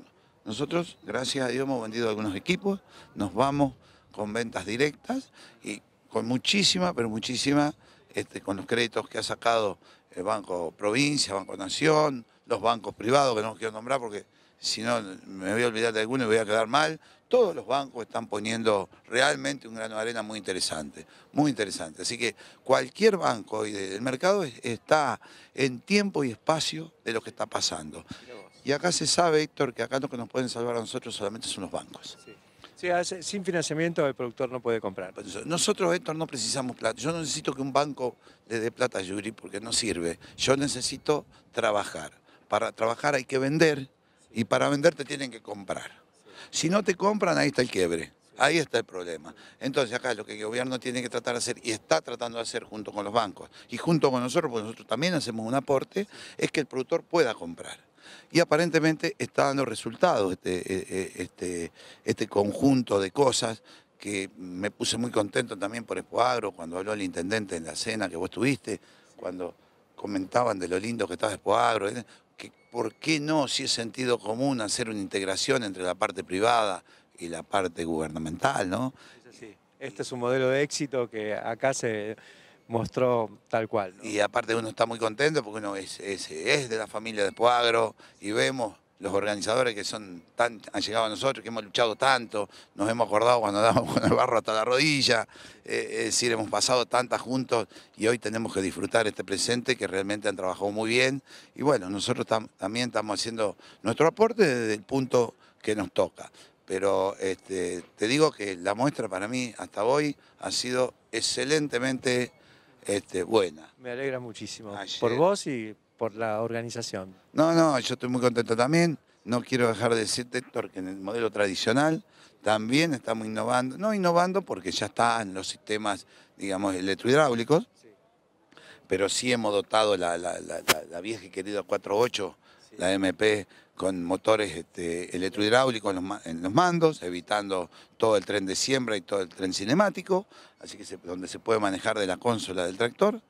Nosotros, gracias a Dios, hemos vendido algunos equipos, nos vamos con ventas directas y con muchísima, pero muchísima, este, con los créditos que ha sacado el Banco Provincia, Banco Nación, los bancos privados, que no quiero nombrar porque si no me voy a olvidar de alguno y voy a quedar mal. Todos los bancos están poniendo realmente un grano de arena muy interesante, muy interesante. Así que cualquier banco hoy del mercado está en tiempo y espacio de lo que está pasando. Y acá se sabe, Héctor, que acá lo que nos pueden salvar a nosotros solamente son los bancos. sin financiamiento el productor no puede comprar. Nosotros, Héctor, no precisamos plata. Yo no necesito que un banco le dé plata a Yuri porque no sirve. Yo necesito trabajar. Para trabajar hay que vender, y para venderte tienen que comprar. Si no te compran, ahí está el quiebre. Ahí está el problema. Entonces acá lo que el gobierno tiene que tratar de hacer y está tratando de hacer junto con los bancos y junto con nosotros, porque nosotros también hacemos un aporte, es que el productor pueda comprar. Y aparentemente está dando resultados este, eh, eh, este, este conjunto de cosas que me puse muy contento también por Espoagro, cuando habló el intendente en la cena que vos estuviste, cuando comentaban de lo lindo que estaba Espoagro. Eh, que, ¿por qué no, si es sentido común, hacer una integración entre la parte privada y la parte gubernamental, ¿no? Este es un modelo de éxito que acá se mostró tal cual. Y aparte uno está muy contento porque uno es, es, es de la familia de Poagro y vemos los organizadores que son tan, han llegado a nosotros, que hemos luchado tanto, nos hemos acordado cuando dábamos con el barro hasta la rodilla, eh, es decir, hemos pasado tantas juntos y hoy tenemos que disfrutar este presente que realmente han trabajado muy bien y bueno, nosotros también estamos haciendo nuestro aporte desde el punto que nos toca. Pero este, te digo que la muestra para mí hasta hoy ha sido excelentemente este, buena. Me alegra muchísimo. por vos y por la organización. No, no, yo estoy muy contento también. No quiero dejar de decir, Héctor, que en el modelo tradicional también estamos innovando. No innovando porque ya están los sistemas, digamos, electrohidráulicos, pero sí hemos dotado la, vieja y querida 4.8, la MP, con motores este, electrohidráulicos en los, mandos, evitando todo el tren de siembra y todo el tren cinemático, así que donde se puede manejar de la consola del tractor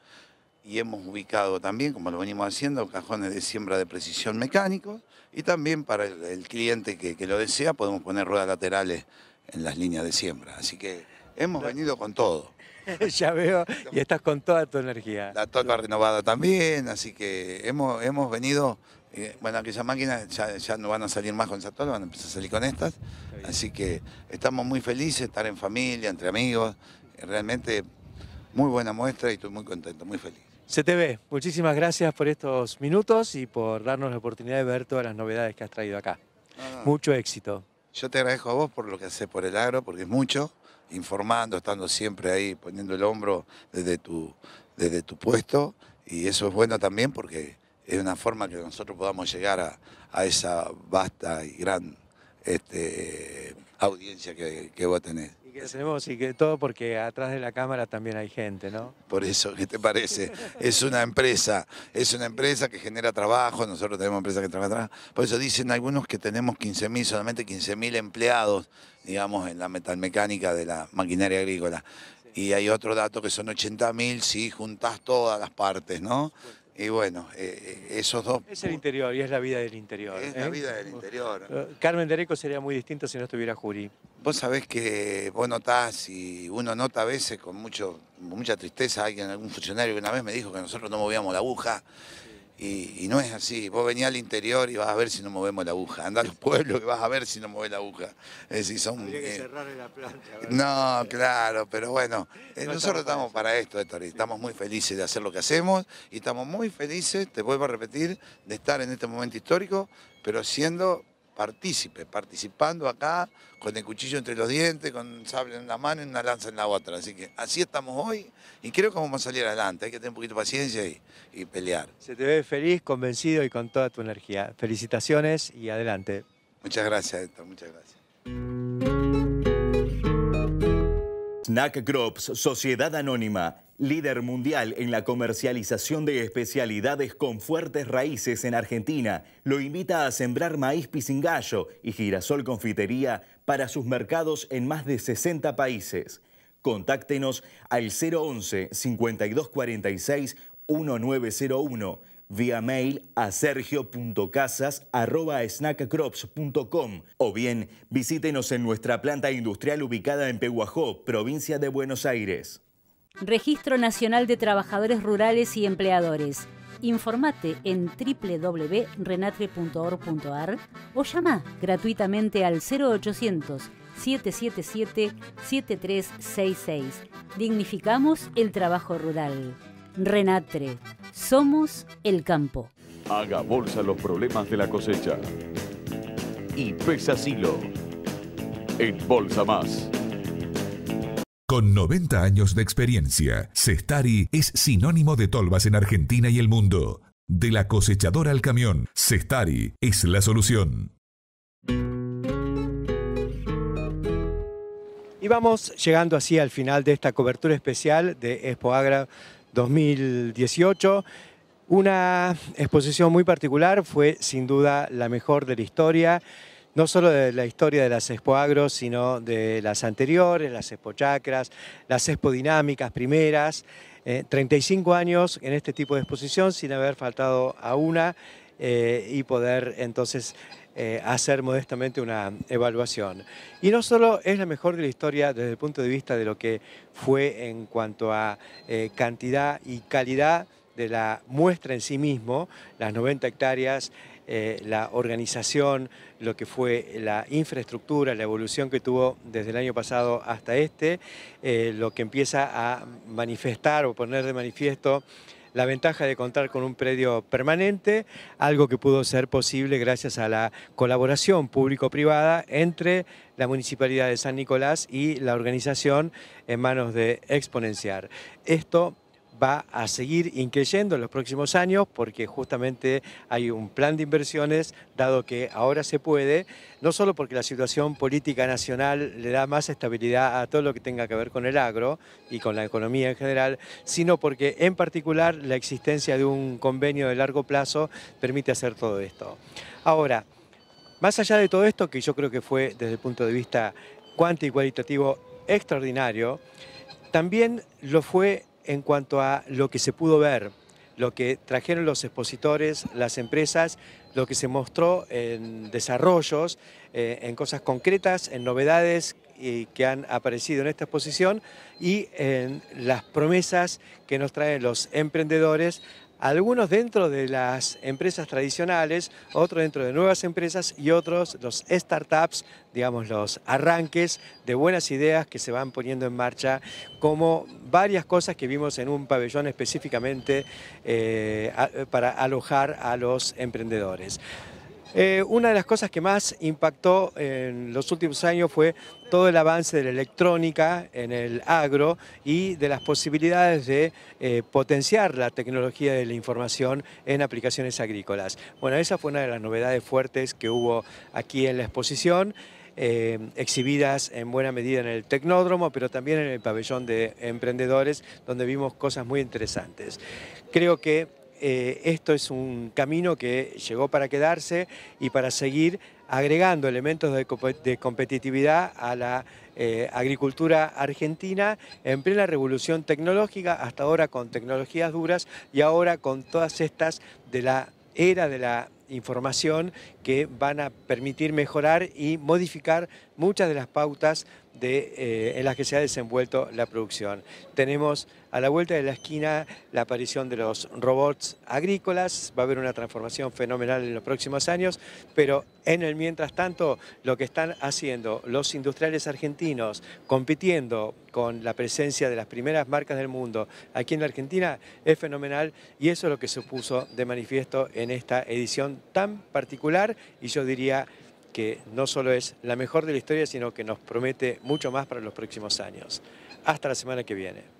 y hemos ubicado también, como lo venimos haciendo, cajones de siembra de precisión mecánicos y también para el, cliente que, lo desea podemos poner ruedas laterales en las líneas de siembra. Así que hemos venido con todo. ya veo, y estás con toda tu energía. La toca renovada también, así que hemos, hemos venido... Eh, bueno, aquellas máquinas ya, no van a salir más con esa todo van a empezar a salir con estas. Así que estamos muy felices, de estar en familia, entre amigos. Realmente muy buena muestra y estoy muy contento, muy feliz. CTV, muchísimas gracias por estos minutos y por darnos la oportunidad de ver todas las novedades que has traído acá. mucho éxito. Yo te agradezco a vos por lo que haces por el agro, porque es mucho, informando, estando siempre ahí, poniendo el hombro desde tu, desde tu puesto. Y eso es bueno también porque es una forma que nosotros podamos llegar a, esa vasta y gran este, audiencia que, que vos tenés que y todo porque atrás de la cámara también hay gente, ¿no? Por eso, ¿qué te parece? Es una empresa, es una empresa que genera trabajo, nosotros tenemos empresas que trabajan atrás. Por eso dicen algunos que tenemos 15.000, solamente 15.000 empleados, digamos, en la metalmecánica de la maquinaria agrícola. Y hay otro dato que son 80.000 si juntás todas las partes, ¿no? Y bueno, eh, eh, esos dos... Es el interior y es la vida del interior. Es ¿eh? la vida del interior. Carmen Dereco sería muy distinta si no estuviera Jury. Vos sabés que vos notás y uno nota a veces con mucho, mucha tristeza, alguien, algún funcionario que una vez me dijo que nosotros no movíamos la aguja. Y, no es así. Vos venís al interior y vas a ver si no movemos la aguja. anda a los pueblos y vas a ver si no mueve la aguja. Es son. que eh, la No, claro, pero bueno. Eh, nosotros estamos para esto, Héctor, estamos muy felices de hacer lo que hacemos y estamos muy felices, te vuelvo a repetir, de estar en este momento histórico, pero siendo partícipe, participando acá, con el cuchillo entre los dientes, con un sable en la mano y una lanza en la otra. Así que así estamos hoy y creo que vamos a salir adelante. Hay que tener un poquito de paciencia y, y pelear. Se te ve feliz, convencido y con toda tu energía. Felicitaciones y adelante. Muchas gracias, Héctor. Muchas gracias. Snack Crops, sociedad anónima, líder mundial en la comercialización de especialidades con fuertes raíces en Argentina, lo invita a sembrar maíz pisingallo y girasol confitería para sus mercados en más de 60 países. Contáctenos al 011 5246 1901 vía mail a sergio.casas.snackcrops.com o bien visítenos en nuestra planta industrial ubicada en Pehuajó, provincia de Buenos Aires. Registro Nacional de Trabajadores Rurales y Empleadores. Informate en www.renatre.org.ar o llama gratuitamente al 0800 777 7366. Dignificamos el trabajo rural. Renatre, somos el campo. Haga bolsa los problemas de la cosecha. Y pesa silo. En Bolsa Más. Con 90 años de experiencia, Cestari es sinónimo de tolvas en Argentina y el mundo. De la cosechadora al camión, Cestari es la solución. Y vamos llegando así al final de esta cobertura especial de Expo Agra 2018. Una exposición muy particular, fue sin duda la mejor de la historia, no solo de la historia de las Expo Agro, sino de las anteriores, las Expo Chacras, las Expo Dinámicas primeras. 35 eh, años en este tipo de exposición sin haber faltado a una eh, y poder entonces eh, hacer modestamente una evaluación. Y no solo es la mejor de la historia desde el punto de vista de lo que fue en cuanto a eh, cantidad y calidad de la muestra en sí mismo, las 90 hectáreas, eh, la organización, lo que fue la infraestructura, la evolución que tuvo desde el año pasado hasta este, lo que empieza a manifestar o poner de manifiesto la ventaja de contar con un predio permanente, algo que pudo ser posible gracias a la colaboración público-privada entre la Municipalidad de San Nicolás y la organización en manos de Exponenciar. Esto va a seguir increyendo en los próximos años porque justamente hay un plan de inversiones, dado que ahora se puede, no solo porque la situación política nacional le da más estabilidad a todo lo que tenga que ver con el agro y con la economía en general, sino porque en particular la existencia de un convenio de largo plazo permite hacer todo esto. Ahora, más allá de todo esto, que yo creo que fue desde el punto de vista cuántico y cualitativo extraordinario, también lo fue en cuanto a lo que se pudo ver, lo que trajeron los expositores, las empresas, lo que se mostró en desarrollos, eh, en cosas concretas, en novedades y eh, que han aparecido en esta exposición y en las promesas que nos traen los emprendedores algunos dentro de las empresas tradicionales, otros dentro de nuevas empresas y otros los startups, digamos los arranques de buenas ideas que se van poniendo en marcha, como varias cosas que vimos en un pabellón específicamente eh, para alojar a los emprendedores. Eh, una de las cosas que más impactó en los últimos años fue todo el avance de la electrónica en el agro y de las posibilidades de eh, potenciar la tecnología de la información en aplicaciones agrícolas. Bueno, esa fue una de las novedades fuertes que hubo aquí en la exposición. Eh, exhibidas en buena medida en el tecnódromo, pero también en el pabellón de emprendedores, donde vimos cosas muy interesantes. Creo que eh, esto es un camino que llegó para quedarse y para seguir agregando elementos de, competitividad a la eh, agricultura argentina en plena revolución tecnológica, hasta ahora con tecnologías duras y ahora con todas estas de la era de la información que van a permitir mejorar y modificar muchas de las pautas eh, en las que se ha desenvuelto la producción. Tenemos a la vuelta de la esquina la aparición de los robots agrícolas, va a haber una transformación fenomenal en los próximos años, pero en el mientras tanto lo que están haciendo los industriales argentinos compitiendo con la presencia de las primeras marcas del mundo aquí en la Argentina es fenomenal y eso es lo que se puso de manifiesto en esta edición tan particular y yo diría que no solo es la mejor de la historia, sino que nos promete mucho más para los próximos años. Hasta la semana que viene.